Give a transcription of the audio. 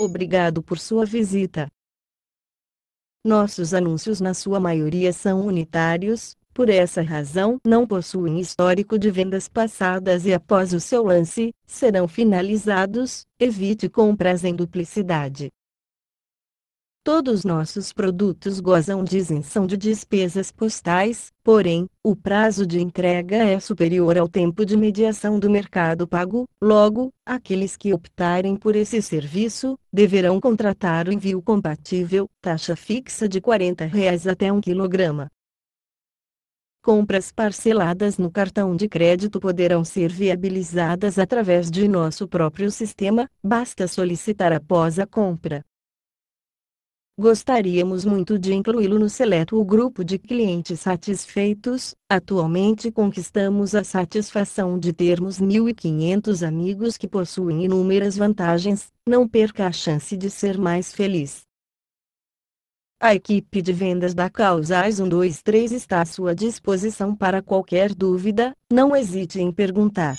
Obrigado por sua visita. Nossos anúncios na sua maioria são unitários, por essa razão não possuem histórico de vendas passadas e após o seu lance, serão finalizados, evite compras em duplicidade. Todos nossos produtos gozam de isenção de despesas postais, porém, o prazo de entrega é superior ao tempo de mediação do mercado pago, logo, aqueles que optarem por esse serviço, deverão contratar o envio compatível, taxa fixa de R$ 40,00 até 1 kg. Compras parceladas no cartão de crédito poderão ser viabilizadas através de nosso próprio sistema, basta solicitar após a compra. Gostaríamos muito de incluí-lo no seleto grupo de clientes satisfeitos. Atualmente conquistamos a satisfação de termos 1.500 amigos que possuem inúmeras vantagens. Não perca a chance de ser mais feliz. A equipe de vendas da Causais 123 está à sua disposição para qualquer dúvida. Não hesite em perguntar.